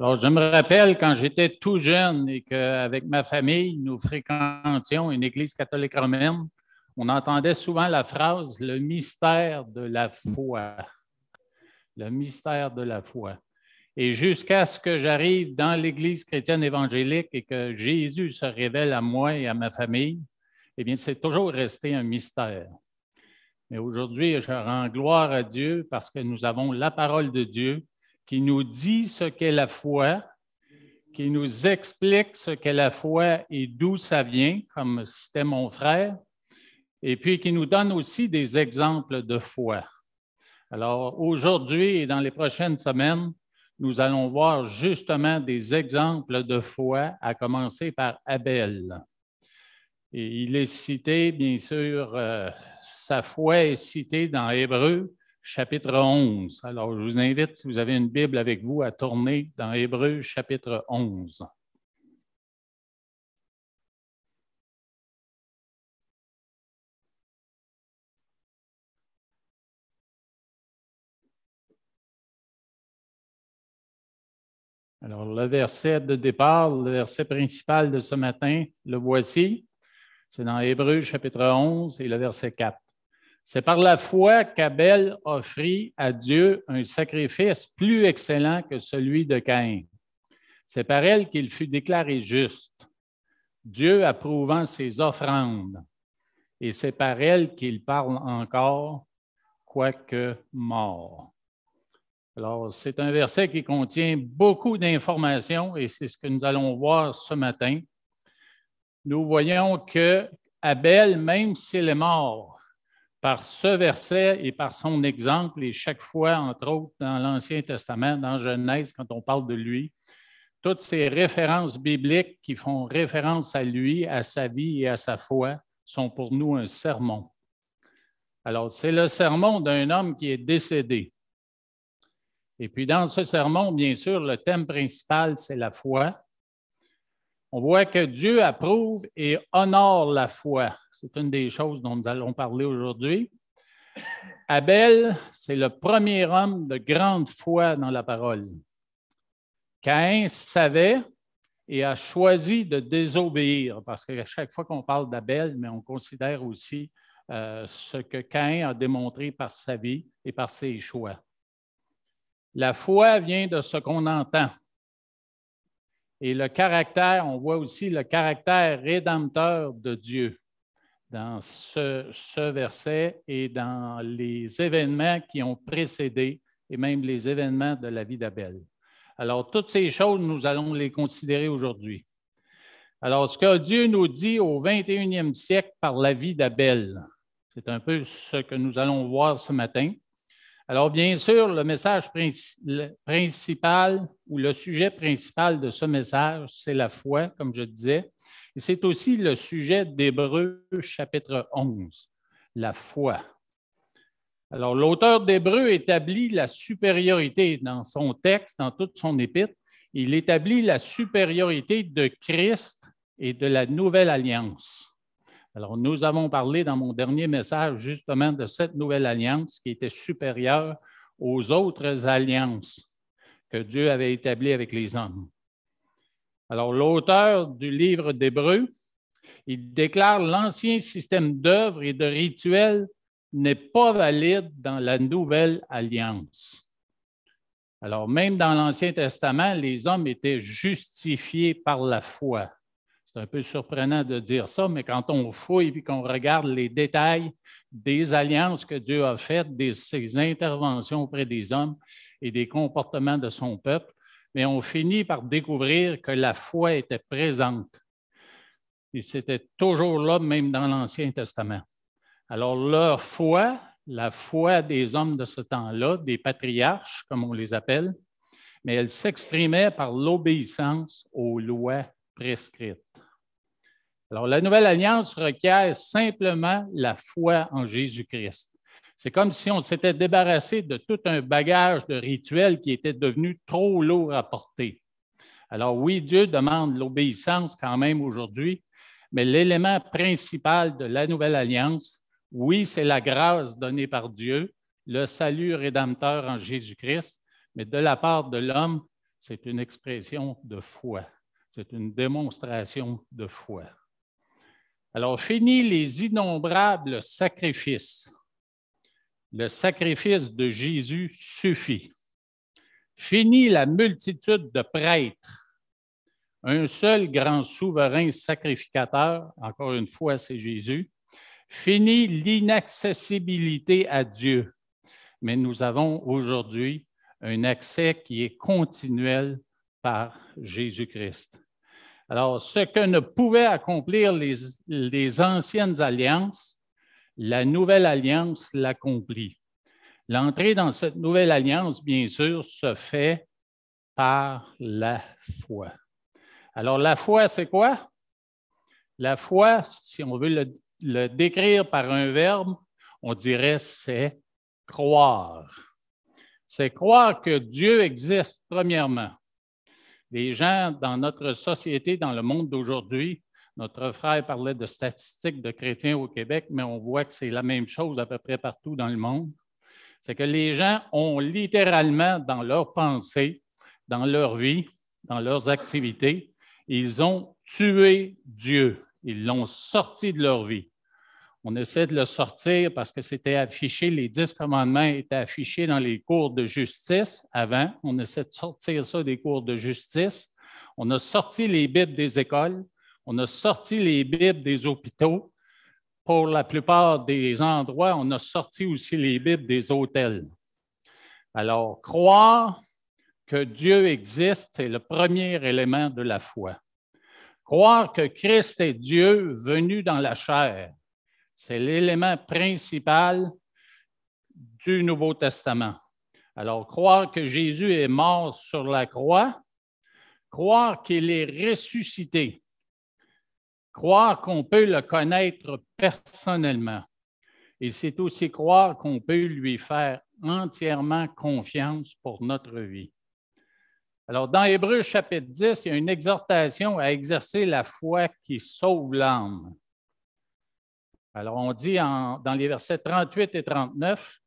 Alors, je me rappelle quand j'étais tout jeune et qu'avec ma famille, nous fréquentions une église catholique romaine, on entendait souvent la phrase le mystère de la foi. Le mystère de la foi. Et jusqu'à ce que j'arrive dans l'Église chrétienne évangélique et que Jésus se révèle à moi et à ma famille, eh bien, c'est toujours resté un mystère. Mais aujourd'hui, je rends gloire à Dieu parce que nous avons la parole de Dieu qui nous dit ce qu'est la foi, qui nous explique ce qu'est la foi et d'où ça vient, comme c'était mon frère, et puis qui nous donne aussi des exemples de foi. Alors aujourd'hui et dans les prochaines semaines, nous allons voir justement des exemples de foi, à commencer par Abel. il est cité, bien sûr, euh, sa foi est citée dans Hébreu chapitre 11. Alors, je vous invite, si vous avez une Bible avec vous, à tourner dans Hébreu chapitre 11. Alors, le verset de départ, le verset principal de ce matin, le voici. C'est dans Hébreu chapitre 11 et le verset 4. C'est par la foi qu'Abel offrit à Dieu un sacrifice plus excellent que celui de Caïn. C'est par elle qu'il fut déclaré juste, Dieu approuvant ses offrandes. Et c'est par elle qu'il parle encore, quoique mort. Alors, c'est un verset qui contient beaucoup d'informations et c'est ce que nous allons voir ce matin. Nous voyons que Abel, même s'il est mort, par ce verset et par son exemple, et chaque fois, entre autres, dans l'Ancien Testament, dans Genèse, quand on parle de lui, toutes ces références bibliques qui font référence à lui, à sa vie et à sa foi, sont pour nous un sermon. Alors, c'est le sermon d'un homme qui est décédé. Et puis, dans ce sermon, bien sûr, le thème principal, c'est la foi, on voit que Dieu approuve et honore la foi. C'est une des choses dont nous allons parler aujourd'hui. Abel, c'est le premier homme de grande foi dans la parole. Caïn savait et a choisi de désobéir, parce qu'à chaque fois qu'on parle d'Abel, mais on considère aussi euh, ce que Caïn a démontré par sa vie et par ses choix. La foi vient de ce qu'on entend. Et le caractère, on voit aussi le caractère rédempteur de Dieu dans ce, verset et dans les événements qui ont précédé et même les événements de la vie d'Abel. Alors, toutes ces choses, nous allons les considérer aujourd'hui. Alors, ce que Dieu nous dit au 21e siècle par la vie d'Abel, c'est un peu ce que nous allons voir ce matin. Alors, bien sûr, le message principal ou le sujet principal de ce message, c'est la foi, comme je disais. Et c'est aussi le sujet d'Hébreu chapitre 11, la foi. Alors, l'auteur d'Hébreu établit la supériorité dans son texte, dans toute son épître. Il établit la supériorité de Christ et de la nouvelle alliance. Alors, nous avons parlé dans mon dernier message justement de cette nouvelle alliance qui était supérieure aux autres alliances que Dieu avait établies avec les hommes. Alors, l'auteur du livre d'Hébreu, il déclare l'ancien système d'œuvres et de rituels n'est pas valide dans la nouvelle alliance. Alors, même dans l'Ancien Testament, les hommes étaient justifiés par la foi. C'est un peu surprenant de dire ça, mais quand on fouille et qu'on regarde les détails des alliances que Dieu a faites, de ses interventions auprès des hommes et des comportements de son peuple, mais on finit par découvrir que la foi était présente. Et c'était toujours là, même dans l'Ancien Testament. Alors, leur foi, la foi des hommes de ce temps-là, des patriarches, comme on les appelle, mais elle s'exprimait par l'obéissance aux lois prescrites. Alors, la nouvelle alliance requiert simplement la foi en Jésus-Christ. C'est comme si on s'était débarrassé de tout un bagage de rituels qui était devenu trop lourd à porter. Alors oui, Dieu demande l'obéissance quand même aujourd'hui, mais l'élément principal de la nouvelle alliance, oui, c'est la grâce donnée par Dieu, le salut rédempteur en Jésus-Christ, mais de la part de l'homme, c'est une expression de foi, c'est une démonstration de foi. Alors, fini les innombrables sacrifices. Le sacrifice de Jésus suffit. Fini la multitude de prêtres. Un seul grand souverain sacrificateur, encore une fois, c'est Jésus. Fini l'inaccessibilité à Dieu. Mais nous avons aujourd'hui un accès qui est continuel par Jésus-Christ. Alors, ce que ne pouvaient accomplir les, anciennes alliances, la nouvelle alliance l'accomplit. L'entrée dans cette nouvelle alliance, bien sûr, se fait par la foi. Alors, la foi, c'est quoi? La foi, si on veut le décrire par un verbe, on dirait c'est croire. C'est croire que Dieu existe, premièrement. Les gens dans notre société, dans le monde d'aujourd'hui, notre frère parlait de statistiques de chrétiens au Québec, mais on voit que c'est la même chose à peu près partout dans le monde. C'est que les gens ont littéralement dans leur pensée, dans leur vie, dans leurs activités, ils ont tué Dieu. Ils l'ont sorti de leur vie. On essaie de le sortir parce que c'était affiché, les dix commandements étaient affichés dans les cours de justice avant. On essaie de sortir ça des cours de justice. On a sorti les Bibles des écoles. On a sorti les Bibles des hôpitaux. Pour la plupart des endroits, on a sorti aussi les Bibles des hôtels. Alors, croire que Dieu existe, c'est le premier élément de la foi. Croire que Christ est Dieu venu dans la chair, c'est l'élément principal du Nouveau Testament. Alors, croire que Jésus est mort sur la croix, croire qu'il est ressuscité, croire qu'on peut le connaître personnellement. Et c'est aussi croire qu'on peut lui faire entièrement confiance pour notre vie. Alors, dans Hébreu chapitre 10, il y a une exhortation à exercer la foi qui sauve l'âme. Alors, on dit dans les versets 38 et 39,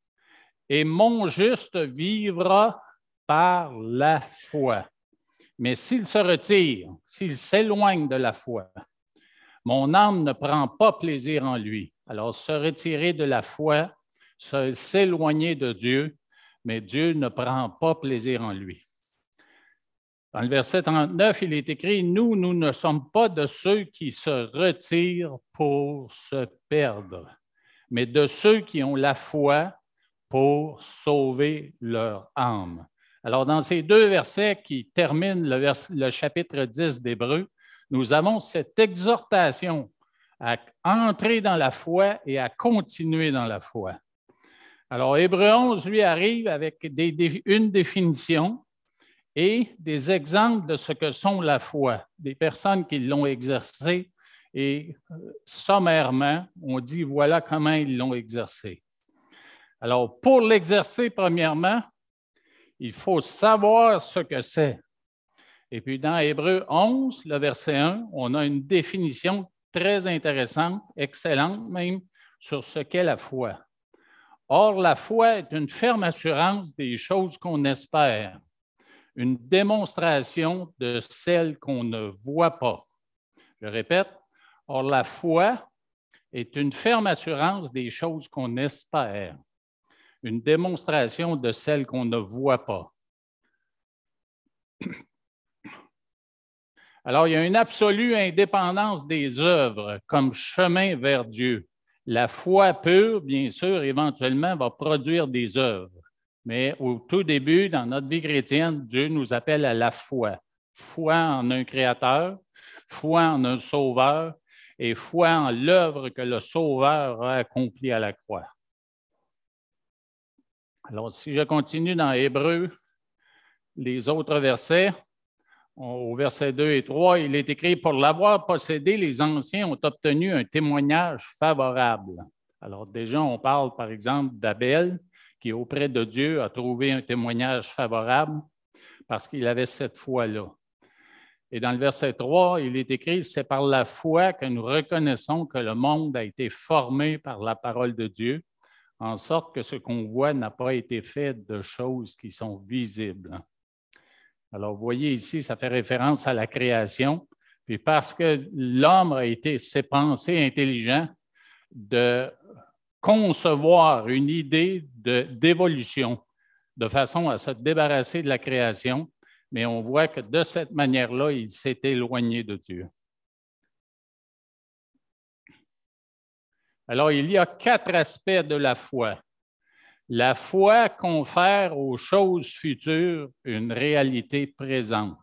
Et mon juste vivra par la foi. Mais s'il se retire, s'il s'éloigne de la foi, mon âme ne prend pas plaisir en lui. Alors, se retirer de la foi, s'éloigner de Dieu, mais Dieu ne prend pas plaisir en lui. Dans le verset 39, il est écrit, Nous, nous ne sommes pas de ceux qui se retirent pour se perdre, mais de ceux qui ont la foi pour sauver leur âme. Alors, dans ces deux versets qui terminent le, chapitre 10 d'Hébreu, nous avons cette exhortation à entrer dans la foi et à continuer dans la foi. Alors, Hébreu 11, lui, arrive avec une définition et des exemples de ce que sont la foi, des personnes qui l'ont exercée et euh, sommairement, on dit voilà comment ils l'ont exercée. Alors, pour l'exercer, premièrement, il faut savoir ce que c'est. Et puis, dans Hébreu 11, le verset 1, on a une définition très intéressante, excellente même, sur ce qu'est la foi. Or, la foi est une ferme assurance des choses qu'on espère une démonstration de celle qu'on ne voit pas. Je répète, or la foi est une ferme assurance des choses qu'on espère, une démonstration de celle qu'on ne voit pas. Alors, il y a une absolue indépendance des œuvres comme chemin vers Dieu. La foi pure, bien sûr, éventuellement, va produire des œuvres. Mais au tout début, dans notre vie chrétienne, Dieu nous appelle à la foi. Foi en un Créateur, foi en un Sauveur et foi en l'œuvre que le Sauveur a accomplie à la croix. Alors, si je continue dans Hébreu, les autres versets, au verset 2 et 3, il est écrit Pour l'avoir possédé, les anciens ont obtenu un témoignage favorable. Alors, déjà, on parle par exemple d'Abel qui auprès de Dieu a trouvé un témoignage favorable parce qu'il avait cette foi-là. Et dans le verset 3, il est écrit, c'est par la foi que nous reconnaissons que le monde a été formé par la parole de Dieu, en sorte que ce qu'on voit n'a pas été fait de choses qui sont visibles. Alors, vous voyez ici, ça fait référence à la création. Puis parce que l'homme a été, ses pensées intelligentes de concevoir une idée d'évolution de, de façon à se débarrasser de la création, mais on voit que de cette manière-là, il s'est éloigné de Dieu. Alors, il y a quatre aspects de la foi. La foi confère aux choses futures une réalité présente.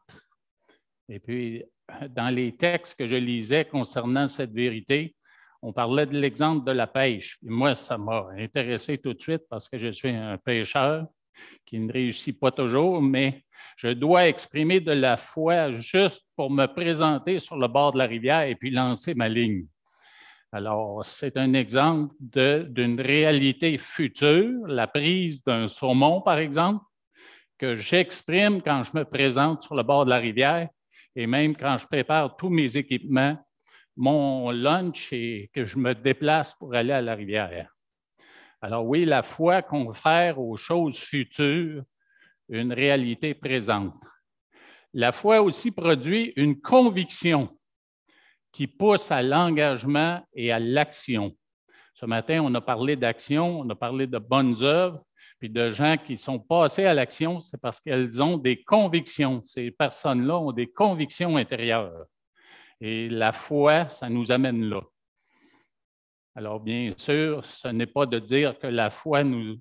Et puis, dans les textes que je lisais concernant cette vérité, on parlait de l'exemple de la pêche. moi, ça m'a intéressé tout de suite parce que je suis un pêcheur qui ne réussit pas toujours, mais je dois exprimer de la foi juste pour me présenter sur le bord de la rivière et puis lancer ma ligne. Alors, c'est un exemple d'une réalité future, la prise d'un saumon, par exemple, que j'exprime quand je me présente sur le bord de la rivière et même quand je prépare tous mes équipements mon lunch et que je me déplace pour aller à la rivière. Alors oui, la foi confère aux choses futures une réalité présente. La foi aussi produit une conviction qui pousse à l'engagement et à l'action. Ce matin, on a parlé d'action, on a parlé de bonnes œuvres, puis de gens qui sont passés à l'action, c'est parce qu'elles ont des convictions. Ces personnes-là ont des convictions intérieures. Et la foi, ça nous amène là. Alors, bien sûr, ce n'est pas de dire que la foi nous,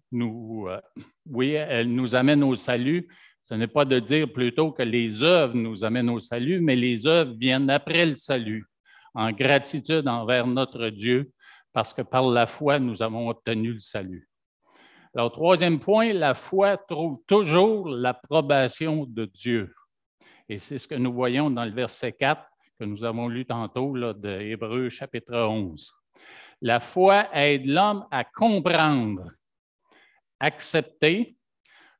euh, oui, elle nous amène au salut. Ce n'est pas de dire plutôt que les œuvres nous amènent au salut, mais les œuvres viennent après le salut, en gratitude envers notre Dieu, parce que par la foi, nous avons obtenu le salut. Alors, troisième point, la foi trouve toujours l'approbation de Dieu. Et c'est ce que nous voyons dans le verset 4 que nous avons lu tantôt de Hébreu chapitre 11. La foi aide l'homme à comprendre, accepter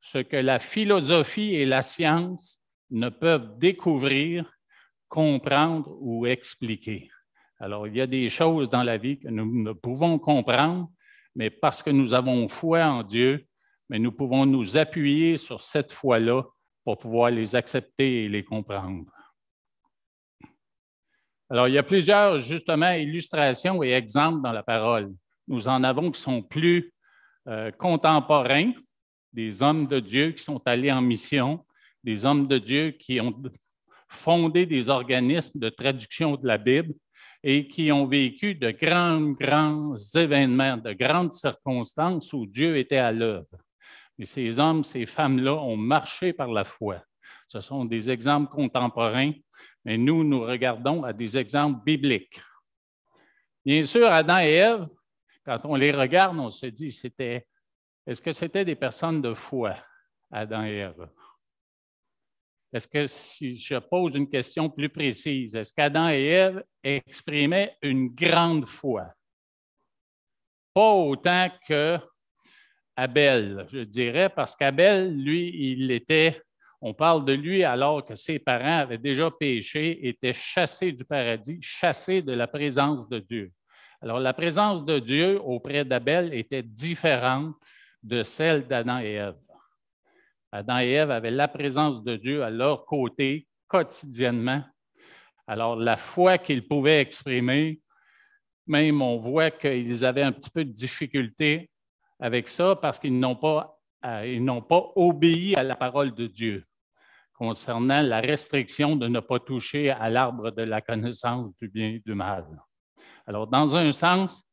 ce que la philosophie et la science ne peuvent découvrir, comprendre ou expliquer. Alors, il y a des choses dans la vie que nous ne pouvons comprendre, mais parce que nous avons foi en Dieu, mais nous pouvons nous appuyer sur cette foi-là pour pouvoir les accepter et les comprendre. Alors, il y a plusieurs, justement, illustrations et exemples dans la parole. Nous en avons qui sont plus euh, contemporains, des hommes de Dieu qui sont allés en mission, des hommes de Dieu qui ont fondé des organismes de traduction de la Bible et qui ont vécu de grands, grands événements, de grandes circonstances où Dieu était à l'œuvre. Et ces hommes, ces femmes-là ont marché par la foi. Ce sont des exemples contemporains mais nous, nous regardons à des exemples bibliques. Bien sûr, Adam et Ève, quand on les regarde, on se dit, c'était, est-ce que c'était des personnes de foi, Adam et Ève? Est-ce que si je pose une question plus précise, est-ce qu'Adam et Ève exprimaient une grande foi? Pas autant que Abel, je dirais, parce qu'Abel, lui, il était on parle de lui alors que ses parents avaient déjà péché, étaient chassés du paradis, chassés de la présence de Dieu. Alors la présence de Dieu auprès d'Abel était différente de celle d'Adam et Ève. Adam et Ève avaient la présence de Dieu à leur côté quotidiennement. Alors la foi qu'ils pouvaient exprimer, même on voit qu'ils avaient un petit peu de difficulté avec ça parce qu'ils n'ont pas ils n'ont pas obéi à la parole de Dieu concernant la restriction de ne pas toucher à l'arbre de la connaissance du bien et du mal. Alors, dans un sens,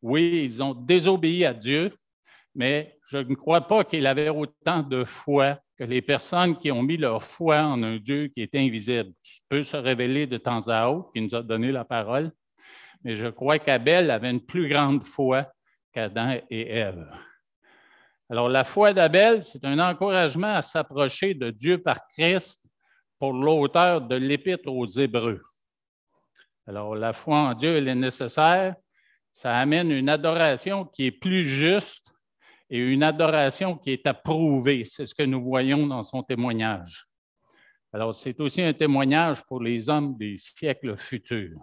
oui, ils ont désobéi à Dieu, mais je ne crois pas qu'il avait autant de foi que les personnes qui ont mis leur foi en un Dieu qui est invisible, qui peut se révéler de temps à autre, qui nous a donné la parole. Mais je crois qu'Abel avait une plus grande foi qu'Adam et Ève. Alors, la foi d'Abel, c'est un encouragement à s'approcher de Dieu par Christ pour l'auteur de l'Épître aux Hébreux. Alors, la foi en Dieu, elle est nécessaire. Ça amène une adoration qui est plus juste et une adoration qui est approuvée. C'est ce que nous voyons dans son témoignage. Alors, c'est aussi un témoignage pour les hommes des siècles futurs.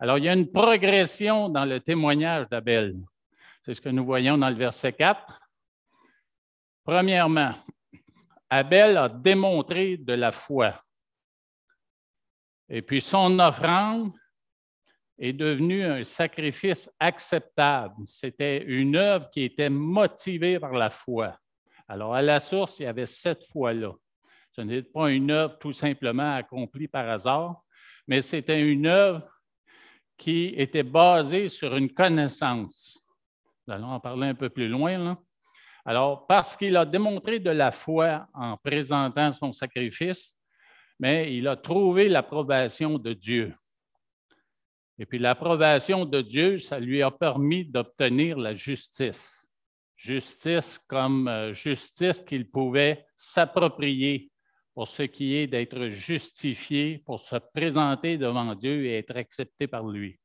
Alors, il y a une progression dans le témoignage d'Abel. C'est ce que nous voyons dans le verset 4. Premièrement, Abel a démontré de la foi. Et puis son offrande est devenue un sacrifice acceptable. C'était une œuvre qui était motivée par la foi. Alors à la source, il y avait cette foi-là. Ce n'était pas une œuvre tout simplement accomplie par hasard, mais c'était une œuvre qui était basée sur une connaissance. Nous allons en parler un peu plus loin, là. Alors, parce qu'il a démontré de la foi en présentant son sacrifice, mais il a trouvé l'approbation de Dieu. Et puis l'approbation de Dieu, ça lui a permis d'obtenir la justice. Justice comme euh, justice qu'il pouvait s'approprier pour ce qui est d'être justifié, pour se présenter devant Dieu et être accepté par lui.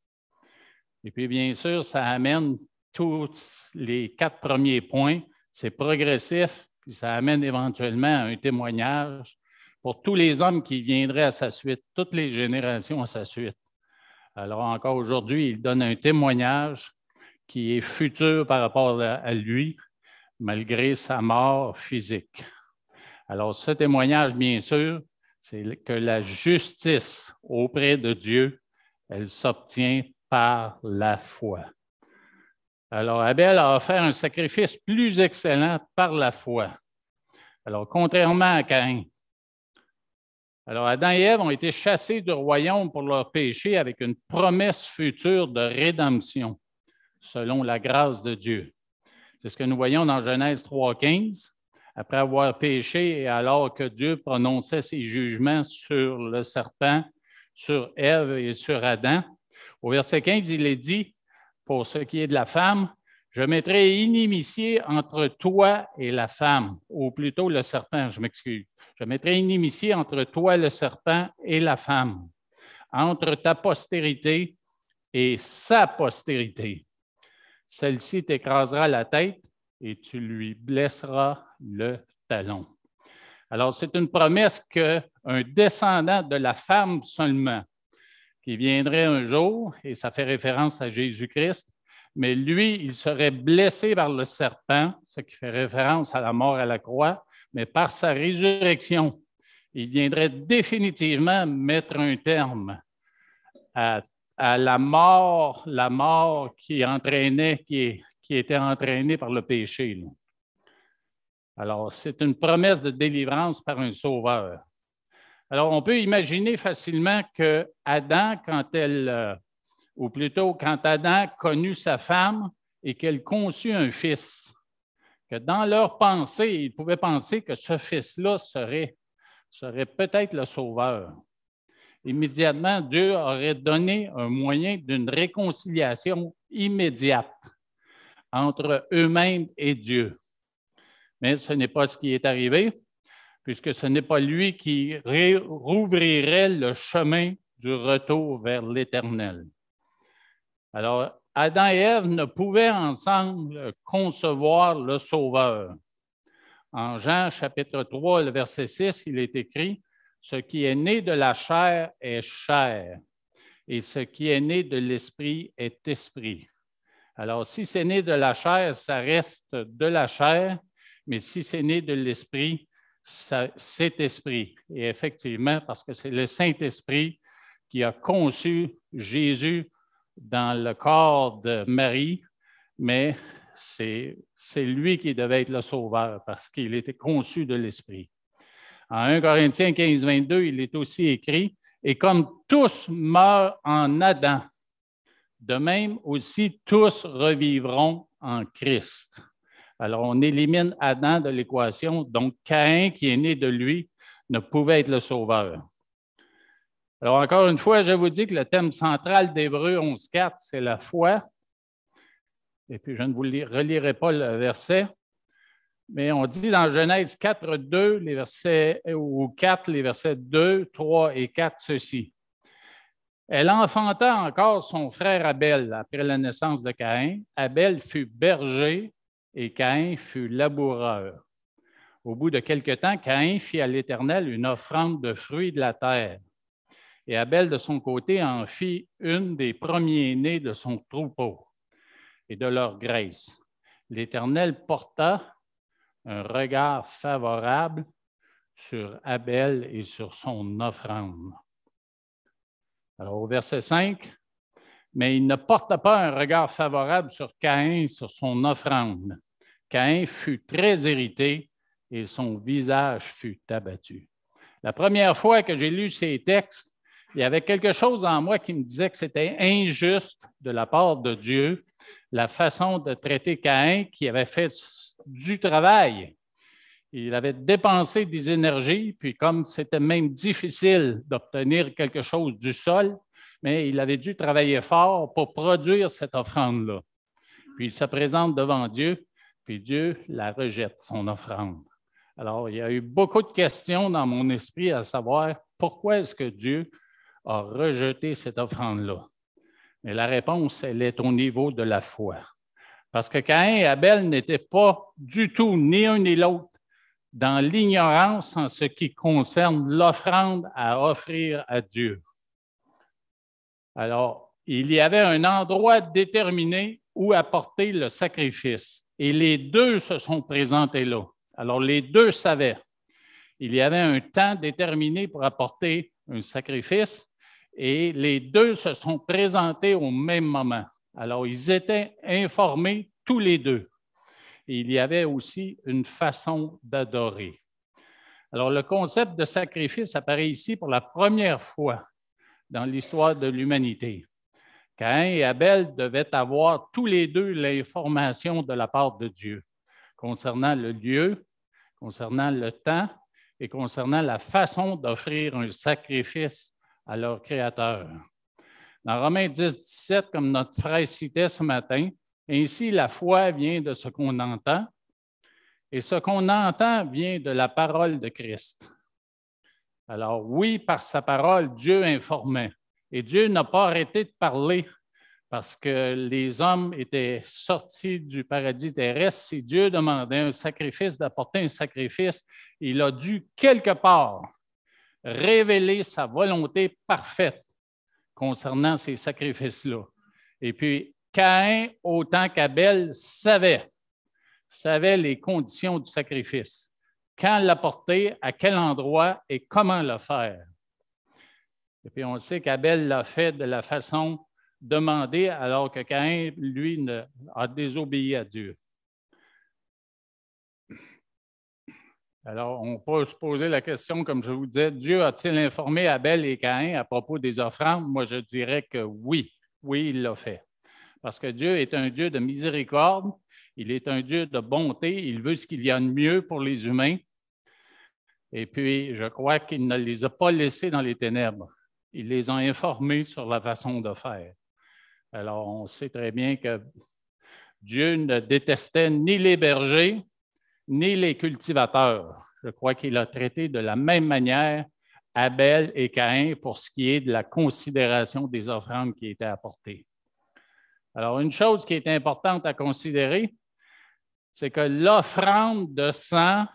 Et puis, bien sûr, ça amène tous les quatre premiers points c'est progressif, puis ça amène éventuellement à un témoignage pour tous les hommes qui viendraient à sa suite, toutes les générations à sa suite. Alors encore aujourd'hui, il donne un témoignage qui est futur par rapport à lui, malgré sa mort physique. Alors ce témoignage, bien sûr, c'est que la justice auprès de Dieu, elle s'obtient par la foi. Alors, Abel a offert un sacrifice plus excellent par la foi. Alors, contrairement à Caïn. Alors, Adam et Ève ont été chassés du royaume pour leur péché avec une promesse future de rédemption, selon la grâce de Dieu. C'est ce que nous voyons dans Genèse 3.15, après avoir péché et alors que Dieu prononçait ses jugements sur le serpent, sur Ève et sur Adam. Au verset 15, il est dit, pour ce qui est de la femme, je mettrai inimitié entre toi et la femme, ou plutôt le serpent, je m'excuse. Je mettrai inimitié entre toi, le serpent, et la femme, entre ta postérité et sa postérité. Celle-ci t'écrasera la tête et tu lui blesseras le talon. Alors, c'est une promesse qu'un descendant de la femme seulement qui viendrait un jour, et ça fait référence à Jésus-Christ, mais lui, il serait blessé par le serpent, ce qui fait référence à la mort à la croix, mais par sa résurrection, il viendrait définitivement mettre un terme à, la mort, la mort qui entraînait, qui, était entraînée par le péché. Alors, c'est une promesse de délivrance par un sauveur. Alors, on peut imaginer facilement que Adam, quand elle, euh, ou plutôt quand Adam connut sa femme et qu'elle conçut un fils, que dans leur pensée, ils pouvaient penser que ce fils-là serait, serait peut-être le sauveur. Immédiatement, Dieu aurait donné un moyen d'une réconciliation immédiate entre eux-mêmes et Dieu. Mais ce n'est pas ce qui est arrivé puisque ce n'est pas lui qui rouvrirait le chemin du retour vers l'Éternel. Alors, Adam et Ève ne pouvaient ensemble concevoir le Sauveur. En Jean chapitre 3, le verset 6, il est écrit, Ce qui est né de la chair est chair, et ce qui est né de l'esprit est esprit. Alors, si c'est né de la chair, ça reste de la chair, mais si c'est né de l'esprit, cet esprit. Et effectivement, parce que c'est le Saint-Esprit qui a conçu Jésus dans le corps de Marie, mais c'est lui qui devait être le sauveur parce qu'il était conçu de l'Esprit. En 1 Corinthiens 15, 22, il est aussi écrit, Et comme tous meurent en Adam, de même aussi tous revivront en Christ. Alors, on élimine Adam de l'équation, donc Caïn, qui est né de lui, ne pouvait être le sauveur. Alors, encore une fois, je vous dis que le thème central d'Hébreu 11.4, c'est la foi. Et puis, je ne vous relirai pas le verset, mais on dit dans Genèse 4.2, les versets, ou 4, les versets 2, 3 et 4, ceci. Elle enfanta encore son frère Abel après la naissance de Caïn. Abel fut berger et Caïn fut laboureur. Au bout de quelque temps, Caïn fit à l'Éternel une offrande de fruits de la terre. Et Abel, de son côté, en fit une des premiers-nés de son troupeau et de leur graisse. L'Éternel porta un regard favorable sur Abel et sur son offrande. Alors, au verset 5, mais il ne porta pas un regard favorable sur Caïn, sur son offrande. Caïn fut très irrité et son visage fut abattu. La première fois que j'ai lu ces textes, il y avait quelque chose en moi qui me disait que c'était injuste de la part de Dieu la façon de traiter Caïn qui avait fait du travail. Il avait dépensé des énergies, puis comme c'était même difficile d'obtenir quelque chose du sol, mais il avait dû travailler fort pour produire cette offrande-là. Puis il se présente devant Dieu, puis Dieu la rejette, son offrande. Alors, il y a eu beaucoup de questions dans mon esprit à savoir pourquoi est-ce que Dieu a rejeté cette offrande-là. Mais la réponse, elle est au niveau de la foi. Parce que Caïn et Abel n'étaient pas du tout ni un ni l'autre dans l'ignorance en ce qui concerne l'offrande à offrir à Dieu. Alors, il y avait un endroit déterminé où apporter le sacrifice. Et les deux se sont présentés là. Alors, les deux savaient. Il y avait un temps déterminé pour apporter un sacrifice et les deux se sont présentés au même moment. Alors, ils étaient informés tous les deux. il y avait aussi une façon d'adorer. Alors, le concept de sacrifice apparaît ici pour la première fois dans l'histoire de l'humanité. Caïn et Abel devaient avoir tous les deux l'information de la part de Dieu concernant le lieu, concernant le temps et concernant la façon d'offrir un sacrifice à leur Créateur. Dans Romains 10, 17, comme notre frère citait ce matin, ainsi la foi vient de ce qu'on entend et ce qu'on entend vient de la parole de Christ. Alors oui, par sa parole, Dieu informait. Et Dieu n'a pas arrêté de parler parce que les hommes étaient sortis du paradis terrestre. Si Dieu demandait un sacrifice, d'apporter un sacrifice, il a dû quelque part révéler sa volonté parfaite concernant ces sacrifices-là. Et puis, Caïn, autant qu'Abel, savait, savait les conditions du sacrifice quand l'apporter, à quel endroit et comment le faire. Et puis on sait qu'Abel l'a fait de la façon demandée, alors que Caïn, lui, a désobéi à Dieu. Alors, on peut se poser la question, comme je vous disais, Dieu a-t-il informé Abel et Caïn à propos des offrandes? Moi, je dirais que oui, oui, il l'a fait. Parce que Dieu est un Dieu de miséricorde, il est un Dieu de bonté, il veut ce qu'il y a de mieux pour les humains. Et puis, je crois qu'il ne les a pas laissés dans les ténèbres. Il les a informés sur la façon de faire. Alors, on sait très bien que Dieu ne détestait ni les bergers, ni les cultivateurs. Je crois qu'il a traité de la même manière Abel et Caïn pour ce qui est de la considération des offrandes qui étaient apportées. Alors, une chose qui est importante à considérer, c'est que l'offrande de sang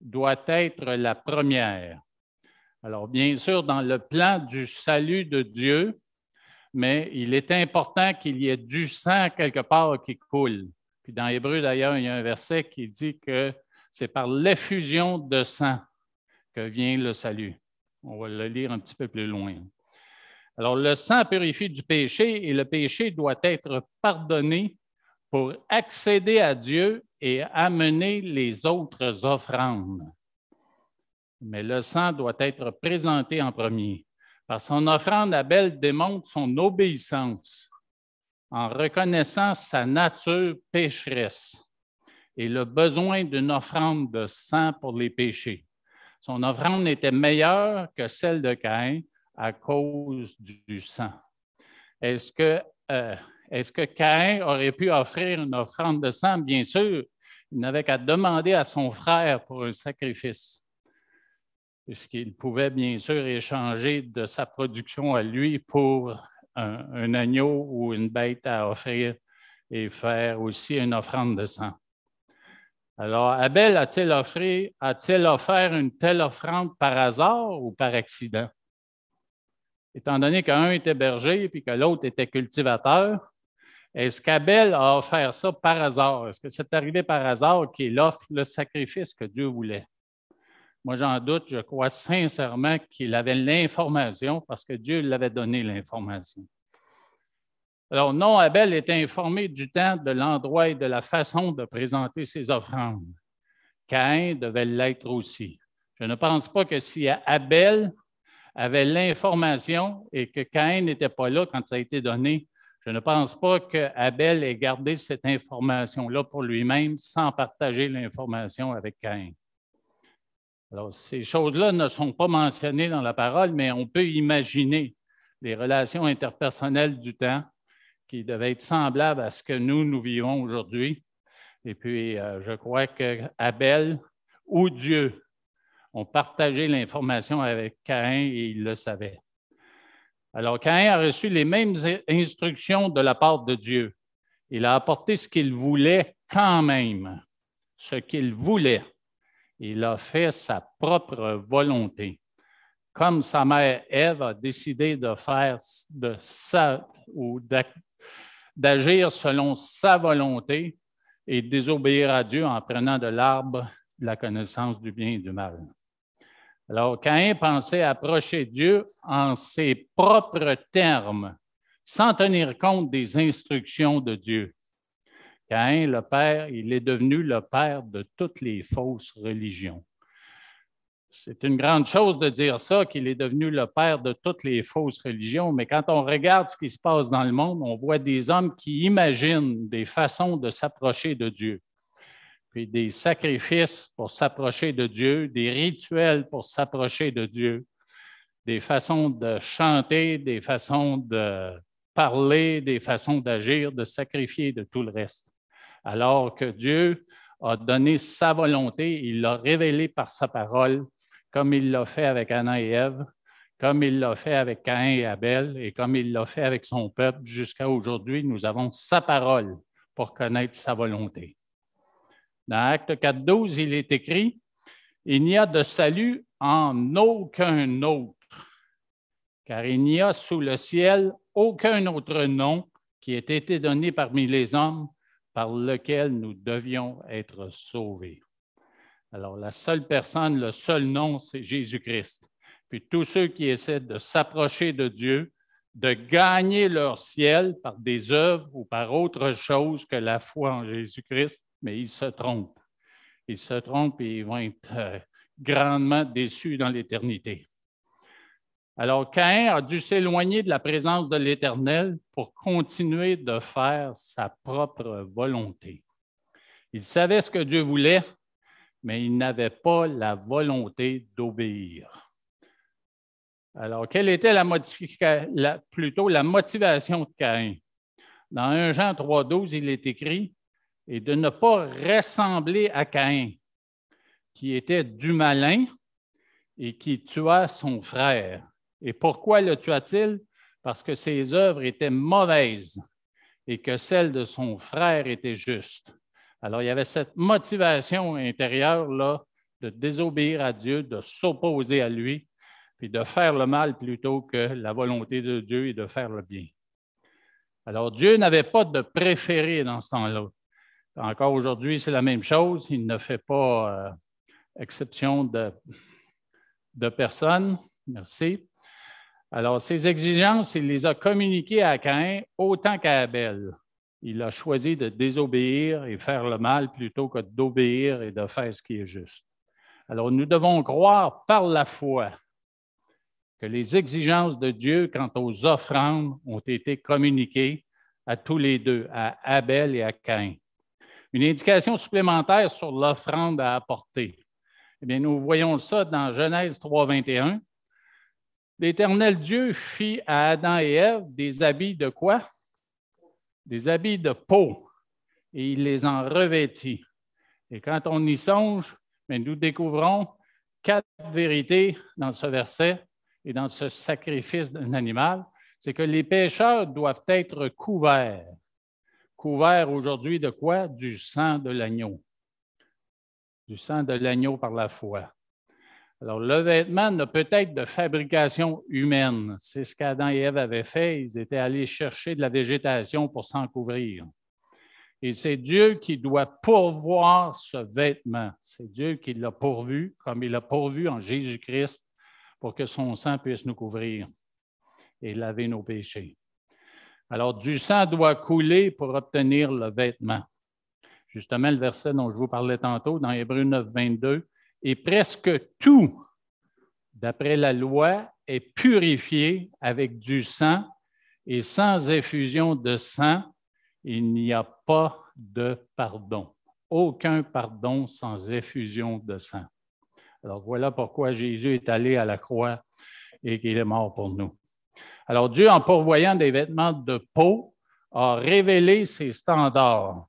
doit être la première. Alors, bien sûr, dans le plan du salut de Dieu, mais il est important qu'il y ait du sang quelque part qui coule. Puis dans Hébreu, d'ailleurs, il y a un verset qui dit que c'est par l'effusion de sang que vient le salut. On va le lire un petit peu plus loin. Alors, le sang purifie du péché et le péché doit être pardonné pour accéder à Dieu et amener les autres offrandes. Mais le sang doit être présenté en premier. Par son offrande, Abel démontre son obéissance en reconnaissant sa nature pécheresse et le besoin d'une offrande de sang pour les péchés. Son offrande était meilleure que celle de Caïn à cause du sang. Est-ce que euh, est-ce que Caïn aurait pu offrir une offrande de sang? Bien sûr, il n'avait qu'à demander à son frère pour un sacrifice, puisqu'il pouvait bien sûr échanger de sa production à lui pour un, agneau ou une bête à offrir et faire aussi une offrande de sang. Alors, Abel a-t-il offert une telle offrande par hasard ou par accident? Étant donné qu'un était berger et que l'autre était cultivateur, est-ce qu'Abel a offert ça par hasard? Est-ce que c'est arrivé par hasard qu'il offre le sacrifice que Dieu voulait? Moi, j'en doute, je crois sincèrement qu'il avait l'information parce que Dieu l'avait donné l'information. Alors, non, Abel était informé du temps, de l'endroit et de la façon de présenter ses offrandes. Caïn devait l'être aussi. Je ne pense pas que si Abel avait l'information et que Caïn n'était pas là quand ça a été donné, je ne pense pas qu'Abel ait gardé cette information-là pour lui-même sans partager l'information avec Caïn. Alors, ces choses-là ne sont pas mentionnées dans la parole, mais on peut imaginer les relations interpersonnelles du temps qui devaient être semblables à ce que nous, nous vivons aujourd'hui. Et puis, euh, je crois que Abel ou Dieu ont partagé l'information avec Caïn et il le savait. Alors, Caïn a reçu les mêmes instructions de la part de Dieu. Il a apporté ce qu'il voulait quand même, ce qu'il voulait. Il a fait sa propre volonté, comme sa mère Ève a décidé de faire de sa ou d'agir selon sa volonté et désobéir à Dieu en prenant de l'arbre la connaissance du bien et du mal. Alors, Caïn pensait approcher Dieu en ses propres termes, sans tenir compte des instructions de Dieu. Caïn, le père, il est devenu le père de toutes les fausses religions. C'est une grande chose de dire ça, qu'il est devenu le père de toutes les fausses religions, mais quand on regarde ce qui se passe dans le monde, on voit des hommes qui imaginent des façons de s'approcher de Dieu puis des sacrifices pour s'approcher de Dieu, des rituels pour s'approcher de Dieu, des façons de chanter, des façons de parler, des façons d'agir, de sacrifier, de tout le reste. Alors que Dieu a donné sa volonté, il l'a révélée par sa parole, comme il l'a fait avec Anna et Ève, comme il l'a fait avec Caïn et Abel, et comme il l'a fait avec son peuple jusqu'à aujourd'hui, nous avons sa parole pour connaître sa volonté. Dans Acte 4.12, il est écrit, Il n'y a de salut en aucun autre, car il n'y a sous le ciel aucun autre nom qui ait été donné parmi les hommes par lequel nous devions être sauvés. Alors, la seule personne, le seul nom, c'est Jésus-Christ. Puis tous ceux qui essaient de s'approcher de Dieu, de gagner leur ciel par des œuvres ou par autre chose que la foi en Jésus-Christ, mais ils se trompent. Ils se trompent et ils vont être euh, grandement déçus dans l'éternité. Alors Caïn a dû s'éloigner de la présence de l'Éternel pour continuer de faire sa propre volonté. Il savait ce que Dieu voulait, mais il n'avait pas la volonté d'obéir. Alors, quelle était la, plutôt la motivation de Caïn? Dans 1 Jean 3,12, il est écrit et de ne pas ressembler à Caïn, qui était du malin et qui tua son frère. Et pourquoi le tua-t-il? Parce que ses œuvres étaient mauvaises et que celles de son frère étaient justes. Alors, il y avait cette motivation intérieure là, de désobéir à Dieu, de s'opposer à lui, puis de faire le mal plutôt que la volonté de Dieu et de faire le bien. Alors, Dieu n'avait pas de préféré dans ce temps-là. Encore aujourd'hui, c'est la même chose. Il ne fait pas euh, exception de, de personne. Merci. Alors, ces exigences, il les a communiquées à Caïn autant qu'à Abel. Il a choisi de désobéir et faire le mal plutôt que d'obéir et de faire ce qui est juste. Alors, nous devons croire par la foi que les exigences de Dieu quant aux offrandes ont été communiquées à tous les deux, à Abel et à Caïn. Une indication supplémentaire sur l'offrande à apporter. Eh bien, nous voyons ça dans Genèse 3, 21. L'Éternel Dieu fit à Adam et Ève des habits de quoi? Des habits de peau, et il les en revêtit. Et quand on y songe, mais nous découvrons quatre vérités dans ce verset et dans ce sacrifice d'un animal, c'est que les pécheurs doivent être couverts couvert aujourd'hui de quoi? Du sang de l'agneau. Du sang de l'agneau par la foi. Alors, le vêtement ne peut-être de fabrication humaine. C'est ce qu'Adam et Ève avaient fait. Ils étaient allés chercher de la végétation pour s'en couvrir. Et c'est Dieu qui doit pourvoir ce vêtement. C'est Dieu qui l'a pourvu, comme il l'a pourvu en Jésus-Christ, pour que son sang puisse nous couvrir et laver nos péchés. Alors, du sang doit couler pour obtenir le vêtement. Justement, le verset dont je vous parlais tantôt, dans Hébreu 9, 22, et presque tout, d'après la loi, est purifié avec du sang, et sans effusion de sang, il n'y a pas de pardon. Aucun pardon sans effusion de sang. Alors voilà pourquoi Jésus est allé à la croix et qu'il est mort pour nous. Alors Dieu, en pourvoyant des vêtements de peau, a révélé ses standards.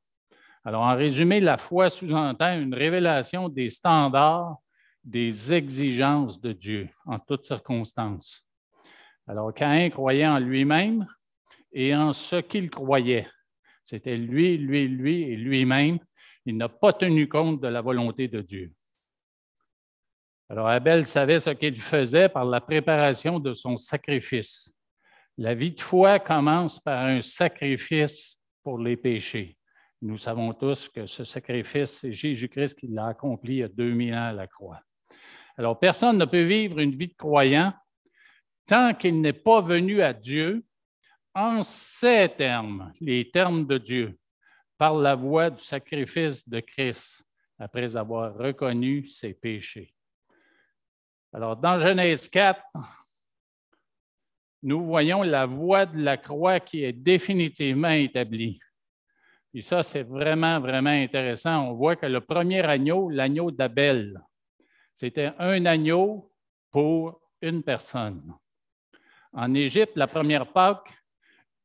Alors en résumé, la foi sous-entend une révélation des standards, des exigences de Dieu en toutes circonstances. Alors Caïn croyait en lui-même et en ce qu'il croyait. C'était lui, lui, lui et lui-même. Il n'a pas tenu compte de la volonté de Dieu. Alors Abel savait ce qu'il faisait par la préparation de son sacrifice. La vie de foi commence par un sacrifice pour les péchés. Nous savons tous que ce sacrifice, c'est Jésus-Christ qui l'a accompli il y a 2000 ans à la croix. Alors, personne ne peut vivre une vie de croyant tant qu'il n'est pas venu à Dieu en ces termes, les termes de Dieu, par la voie du sacrifice de Christ, après avoir reconnu ses péchés. Alors, dans Genèse 4, nous voyons la voie de la croix qui est définitivement établie. Et ça, c'est vraiment, vraiment intéressant. On voit que le premier agneau, l'agneau d'Abel, c'était un agneau pour une personne. En Égypte, la première Pâque,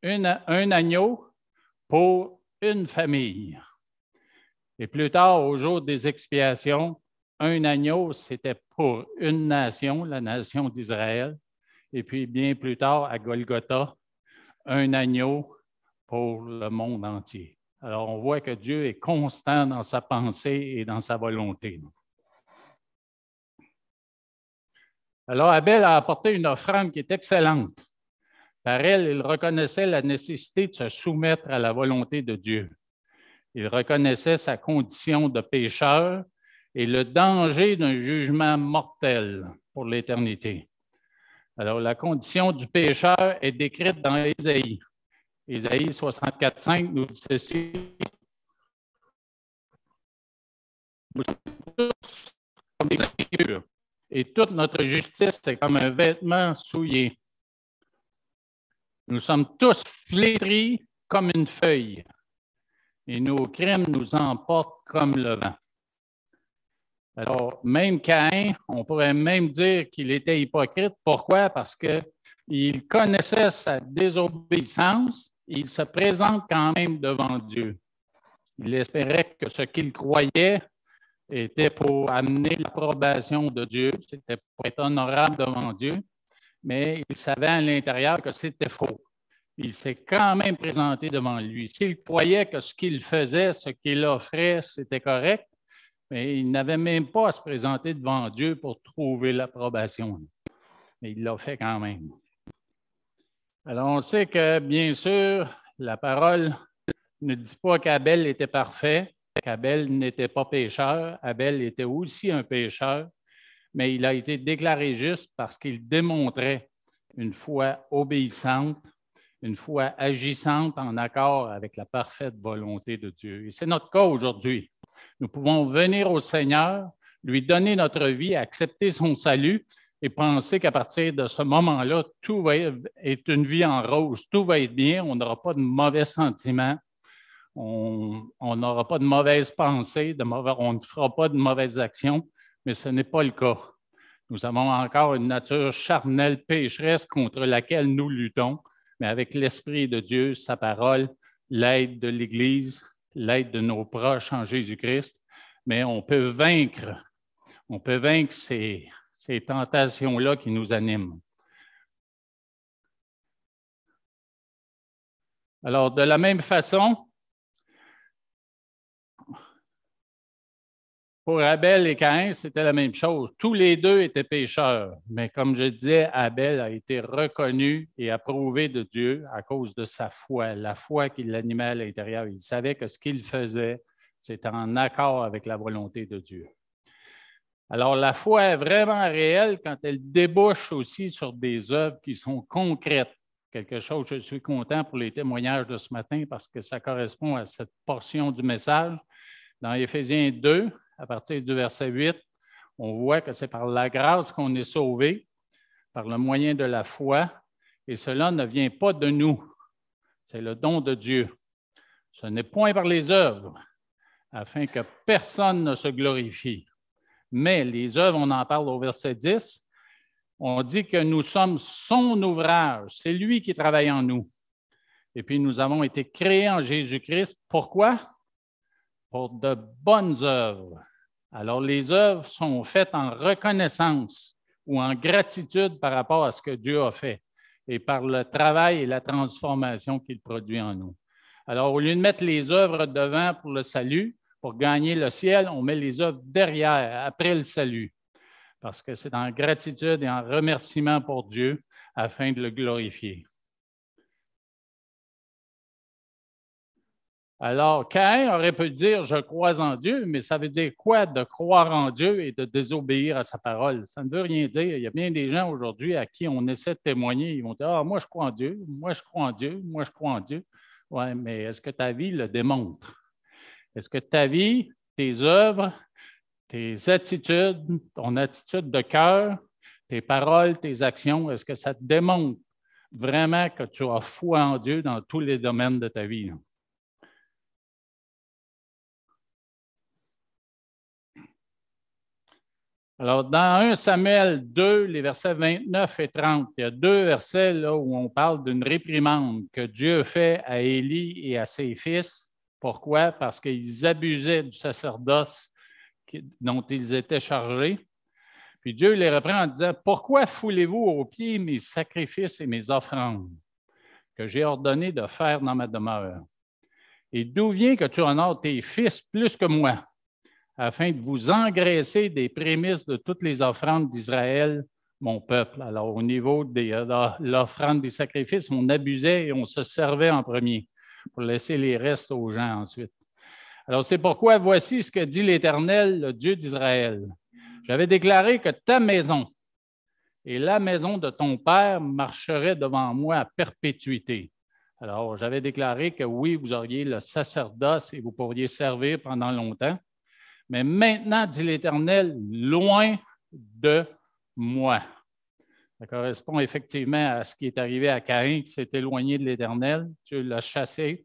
un agneau pour une famille. Et plus tard, au jour des expiations, un agneau, c'était pour une nation, la nation d'Israël et puis bien plus tard à Golgotha, un agneau pour le monde entier. Alors on voit que Dieu est constant dans sa pensée et dans sa volonté. Alors Abel a apporté une offrande qui est excellente. Par elle, il reconnaissait la nécessité de se soumettre à la volonté de Dieu. Il reconnaissait sa condition de pécheur et le danger d'un jugement mortel pour l'éternité. Alors, la condition du pécheur est décrite dans Ésaïe. Ésaïe 64.5 nous dit ceci. Nous sommes tous comme des et toute notre justice est comme un vêtement souillé. Nous sommes tous flétris comme une feuille, et nos crimes nous emportent comme le vent. Alors, même Caïn, on pourrait même dire qu'il était hypocrite. Pourquoi? Parce qu'il connaissait sa désobéissance. il se présente quand même devant Dieu. Il espérait que ce qu'il croyait était pour amener l'approbation de Dieu, c'était pour être honorable devant Dieu, mais il savait à l'intérieur que c'était faux. Il s'est quand même présenté devant lui. S'il croyait que ce qu'il faisait, ce qu'il offrait, c'était correct, mais il n'avait même pas à se présenter devant Dieu pour trouver l'approbation. Mais il l'a fait quand même. Alors, on sait que, bien sûr, la parole ne dit pas qu'Abel était parfait, qu'Abel n'était pas pécheur. Abel était aussi un pécheur, mais il a été déclaré juste parce qu'il démontrait une foi obéissante, une foi agissante en accord avec la parfaite volonté de Dieu. Et c'est notre cas aujourd'hui. Nous pouvons venir au Seigneur, lui donner notre vie, accepter son salut et penser qu'à partir de ce moment-là, tout va être une vie en rose, tout va être bien, on n'aura pas de mauvais sentiments, on n'aura pas de mauvaises pensées, on ne fera pas de mauvaises actions, mais ce n'est pas le cas. Nous avons encore une nature charnelle, pécheresse contre laquelle nous luttons, mais avec l'Esprit de Dieu, sa parole, l'aide de l'Église, l'aide de nos proches en Jésus-Christ, mais on peut vaincre, on peut vaincre ces, ces tentations-là qui nous animent. Alors, de la même façon, Pour Abel et Caïn, c'était la même chose. Tous les deux étaient pécheurs, mais comme je disais, Abel a été reconnu et approuvé de Dieu à cause de sa foi, la foi qui l'animait à l'intérieur. Il savait que ce qu'il faisait, c'était en accord avec la volonté de Dieu. Alors la foi est vraiment réelle quand elle débouche aussi sur des œuvres qui sont concrètes. Quelque chose, je suis content pour les témoignages de ce matin parce que ça correspond à cette portion du message. Dans Éphésiens 2, à partir du verset 8, on voit que c'est par la grâce qu'on est sauvé, par le moyen de la foi, et cela ne vient pas de nous. C'est le don de Dieu. Ce n'est point par les œuvres, afin que personne ne se glorifie. Mais les œuvres, on en parle au verset 10, on dit que nous sommes son ouvrage, c'est lui qui travaille en nous. Et puis nous avons été créés en Jésus-Christ. Pourquoi? de bonnes œuvres. Alors, les œuvres sont faites en reconnaissance ou en gratitude par rapport à ce que Dieu a fait et par le travail et la transformation qu'il produit en nous. Alors, au lieu de mettre les œuvres devant pour le salut, pour gagner le ciel, on met les œuvres derrière, après le salut, parce que c'est en gratitude et en remerciement pour Dieu afin de le glorifier. Alors, Cain aurait pu dire Je crois en Dieu, mais ça veut dire quoi de croire en Dieu et de désobéir à sa parole? Ça ne veut rien dire. Il y a bien des gens aujourd'hui à qui on essaie de témoigner. Ils vont dire Ah, moi, je crois en Dieu, moi, je crois en Dieu, moi, je crois en Dieu. Oui, mais est-ce que ta vie le démontre? Est-ce que ta vie, tes œuvres, tes attitudes, ton attitude de cœur, tes paroles, tes actions, est-ce que ça te démontre vraiment que tu as foi en Dieu dans tous les domaines de ta vie? Alors, dans 1 Samuel 2, les versets 29 et 30, il y a deux versets là, où on parle d'une réprimande que Dieu fait à Élie et à ses fils. Pourquoi? Parce qu'ils abusaient du sacerdoce dont ils étaient chargés. Puis Dieu les reprend en disant, Pourquoi foulez-vous aux pieds mes sacrifices et mes offrandes que j'ai ordonné de faire dans ma demeure? Et d'où vient que tu honores tes fils plus que moi? afin de vous engraisser des prémices de toutes les offrandes d'Israël, mon peuple. Alors, au niveau de euh, l'offrande des sacrifices, on abusait et on se servait en premier pour laisser les restes aux gens ensuite. Alors, c'est pourquoi voici ce que dit l'Éternel, le Dieu d'Israël. J'avais déclaré que ta maison et la maison de ton père marcheraient devant moi à perpétuité. Alors, j'avais déclaré que oui, vous auriez le sacerdoce et vous pourriez servir pendant longtemps, mais maintenant, dit l'Éternel, loin de moi. Ça correspond effectivement à ce qui est arrivé à Caïn, qui s'est éloigné de l'Éternel. Dieu l'a chassé.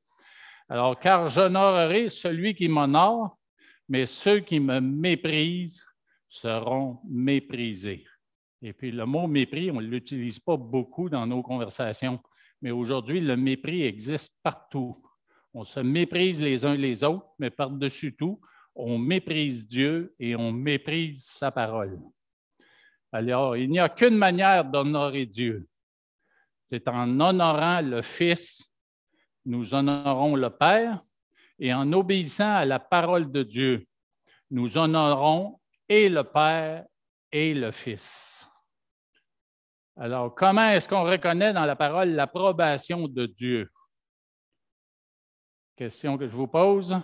Alors, car j'honorerai celui qui m'honore, mais ceux qui me méprisent seront méprisés. Et puis, le mot mépris, on ne l'utilise pas beaucoup dans nos conversations, mais aujourd'hui, le mépris existe partout. On se méprise les uns les autres, mais par-dessus tout, on méprise Dieu et on méprise sa parole. Alors, il n'y a qu'une manière d'honorer Dieu. C'est en honorant le Fils, nous honorons le Père, et en obéissant à la parole de Dieu, nous honorons et le Père et le Fils. Alors, comment est-ce qu'on reconnaît dans la parole l'approbation de Dieu? Question que je vous pose.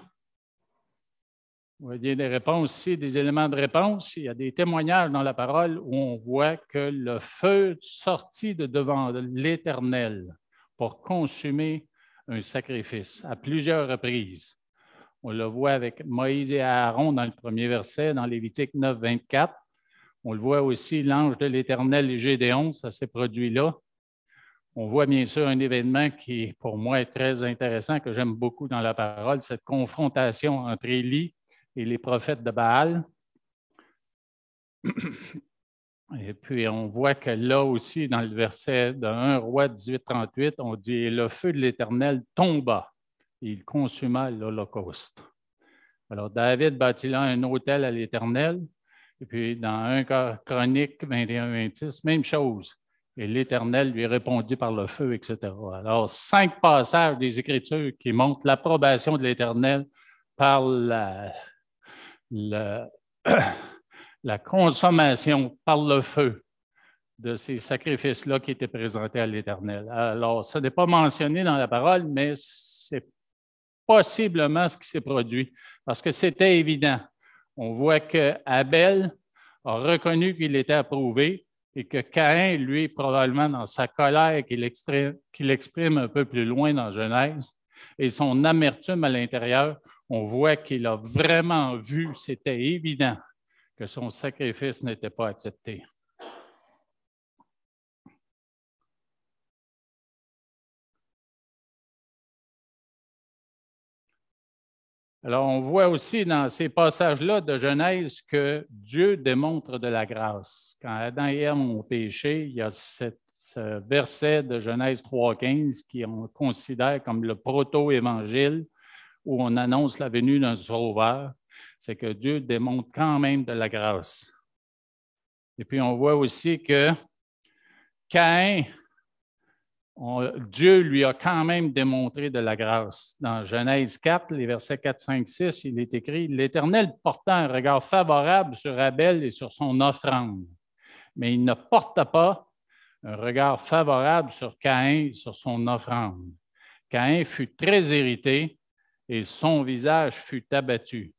Vous voyez des réponses ici, des éléments de réponse. Il y a des témoignages dans la parole où on voit que le feu sortit de devant l'Éternel pour consumer un sacrifice à plusieurs reprises. On le voit avec Moïse et Aaron dans le premier verset, dans Lévitique 9, 24. On le voit aussi, l'ange de l'Éternel et Gédéon, ça s'est produit là. On voit bien sûr un événement qui, pour moi, est très intéressant, que j'aime beaucoup dans la parole, cette confrontation entre Élie et les prophètes de Baal. Et puis, on voit que là aussi, dans le verset de 1 Roi 18, 38, on dit le feu de l'Éternel tomba, il consuma l'Holocauste. Alors, David bâtit là un hôtel à l'Éternel. Et puis, dans 1 Chronique 21-26, même chose. Et l'Éternel lui répondit par le feu, etc. Alors, cinq passages des Écritures qui montrent l'approbation de l'Éternel par la, la, consommation par le feu de ces sacrifices-là qui étaient présentés à l'Éternel. Alors, ce n'est pas mentionné dans la parole, mais c'est possiblement ce qui s'est produit, parce que c'était évident. On voit que Abel a reconnu qu'il était approuvé et que Caïn, lui, probablement dans sa colère qu'il exprime un peu plus loin dans Genèse et son amertume à l'intérieur, on voit qu'il a vraiment vu, c'était évident, que son sacrifice n'était pas accepté. Alors, on voit aussi dans ces passages-là de Genèse que Dieu démontre de la grâce. Quand Adam et Ève ont péché, il y a ce verset de Genèse 3.15 qui on considère comme le proto-évangile où on annonce la venue d'un sauveur, c'est que Dieu démontre quand même de la grâce. Et puis on voit aussi que Cain, Dieu lui a quand même démontré de la grâce. Dans Genèse 4, les versets 4, 5, 6, il est écrit, L'Éternel portant un regard favorable sur Abel et sur son offrande, mais il ne porta pas un regard favorable sur Cain et sur son offrande. Caïn fut très irrité et son visage fut abattu.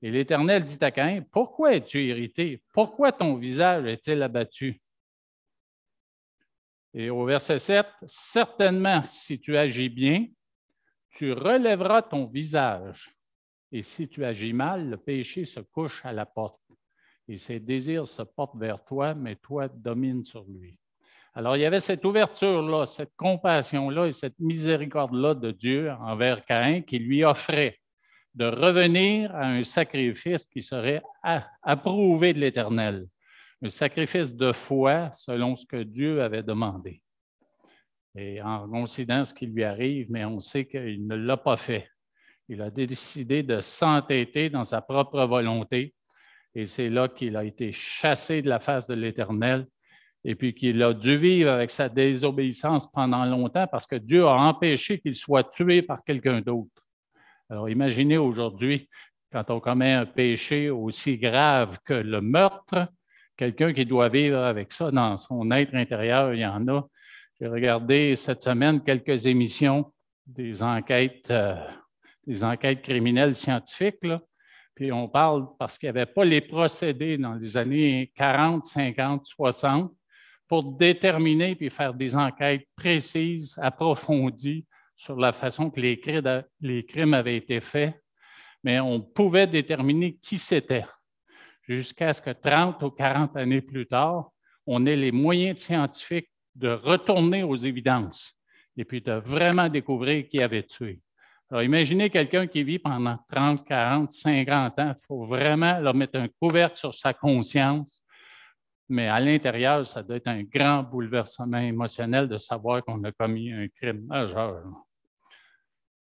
Et l'Éternel dit à Caïn, Pourquoi es-tu irrité? Pourquoi ton visage est-il abattu? Et au verset 7, Certainement, si tu agis bien, tu relèveras ton visage. Et si tu agis mal, le péché se couche à la porte. Et ses désirs se portent vers toi, mais toi domines sur lui. Alors, il y avait cette ouverture-là, cette compassion-là et cette miséricorde-là de Dieu envers Caïn qui lui offrait de revenir à un sacrifice qui serait approuvé de l'Éternel, un sacrifice de foi selon ce que Dieu avait demandé. Et en considérant ce qui lui arrive, mais on sait qu'il ne l'a pas fait. Il a décidé de s'entêter dans sa propre volonté. Et c'est là qu'il a été chassé de la face de l'Éternel et puis qu'il a dû vivre avec sa désobéissance pendant longtemps parce que Dieu a empêché qu'il soit tué par quelqu'un d'autre. Alors imaginez aujourd'hui, quand on commet un péché aussi grave que le meurtre, quelqu'un qui doit vivre avec ça dans son être intérieur, il y en a. J'ai regardé cette semaine quelques émissions des enquêtes, euh, des enquêtes criminelles scientifiques. Puis on parle parce qu'il n'y avait pas les procédés dans les années 40, 50, 60 pour déterminer puis faire des enquêtes précises, approfondies sur la façon que les, les crimes avaient été faits, mais on pouvait déterminer qui c'était. Jusqu'à ce que 30 ou 40 années plus tard, on ait les moyens scientifiques de retourner aux évidences et puis de vraiment découvrir qui avait tué. Alors, imaginez quelqu'un qui vit pendant 30, 40, 50 ans. Il faut vraiment leur mettre un couvercle sur sa conscience mais à l'intérieur, ça doit être un grand bouleversement émotionnel de savoir qu'on a commis un crime majeur.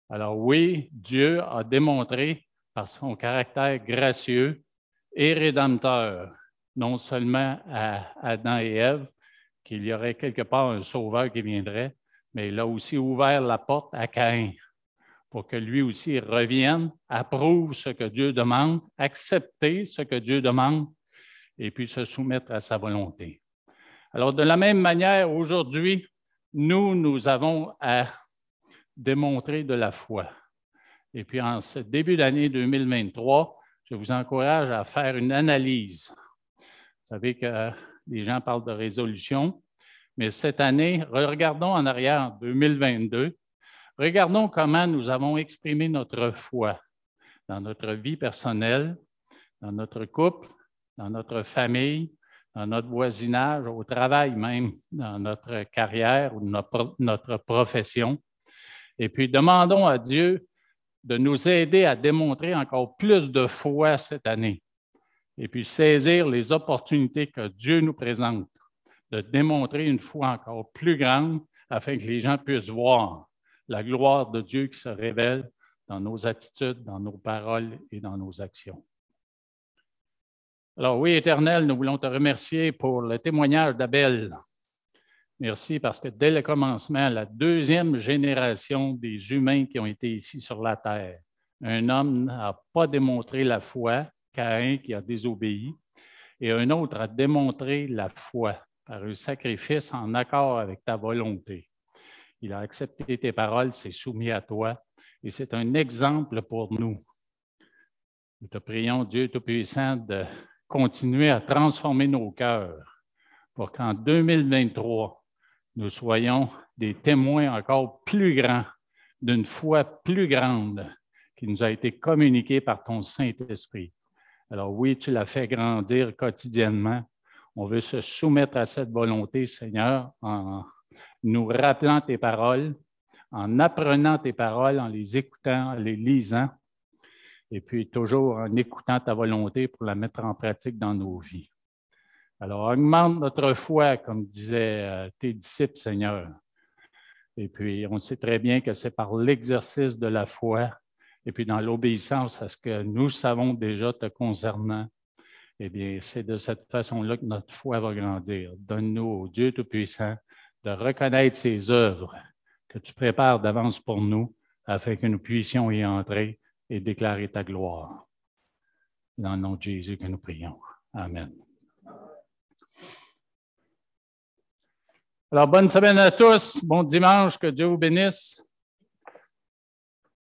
Alors oui, Dieu a démontré par son caractère gracieux et rédempteur, non seulement à Adam et Ève, qu'il y aurait quelque part un sauveur qui viendrait, mais il a aussi ouvert la porte à Caïn pour que lui aussi revienne, approuve ce que Dieu demande, accepter ce que Dieu demande et puis se soumettre à sa volonté. Alors, de la même manière, aujourd'hui, nous, nous avons à démontrer de la foi. Et puis, en ce début d'année 2023, je vous encourage à faire une analyse. Vous savez que euh, les gens parlent de résolution, mais cette année, regardons en arrière 2022. Regardons comment nous avons exprimé notre foi dans notre vie personnelle, dans notre couple, dans notre famille, dans notre voisinage, au travail même, dans notre carrière ou notre, profession. Et puis demandons à Dieu de nous aider à démontrer encore plus de foi cette année et puis saisir les opportunités que Dieu nous présente, de démontrer une foi encore plus grande afin que les gens puissent voir la gloire de Dieu qui se révèle dans nos attitudes, dans nos paroles et dans nos actions. Alors oui, Éternel, nous voulons te remercier pour le témoignage d'Abel. Merci parce que dès le commencement, la deuxième génération des humains qui ont été ici sur la terre, un homme n'a pas démontré la foi, Caïn qui a désobéi, et un autre a démontré la foi par un sacrifice en accord avec ta volonté. Il a accepté tes paroles, s'est soumis à toi, et c'est un exemple pour nous. Nous te prions, Dieu Tout-Puissant, de continuer à transformer nos cœurs pour qu'en 2023, nous soyons des témoins encore plus grands d'une foi plus grande qui nous a été communiquée par ton Saint-Esprit. Alors oui, tu l'as fait grandir quotidiennement. On veut se soumettre à cette volonté, Seigneur, en nous rappelant tes paroles, en apprenant tes paroles, en les écoutant, en les lisant, et puis toujours en écoutant ta volonté pour la mettre en pratique dans nos vies. Alors, augmente notre foi, comme disaient euh, tes disciples, Seigneur. Et puis, on sait très bien que c'est par l'exercice de la foi et puis dans l'obéissance à ce que nous savons déjà te concernant. Eh bien, c'est de cette façon-là que notre foi va grandir. Donne-nous, Dieu Tout-Puissant, de reconnaître ses œuvres que tu prépares d'avance pour nous afin que nous puissions y entrer et déclarer ta gloire. Dans le nom de Jésus que nous prions. Amen. Alors, bonne semaine à tous. Bon dimanche. Que Dieu vous bénisse.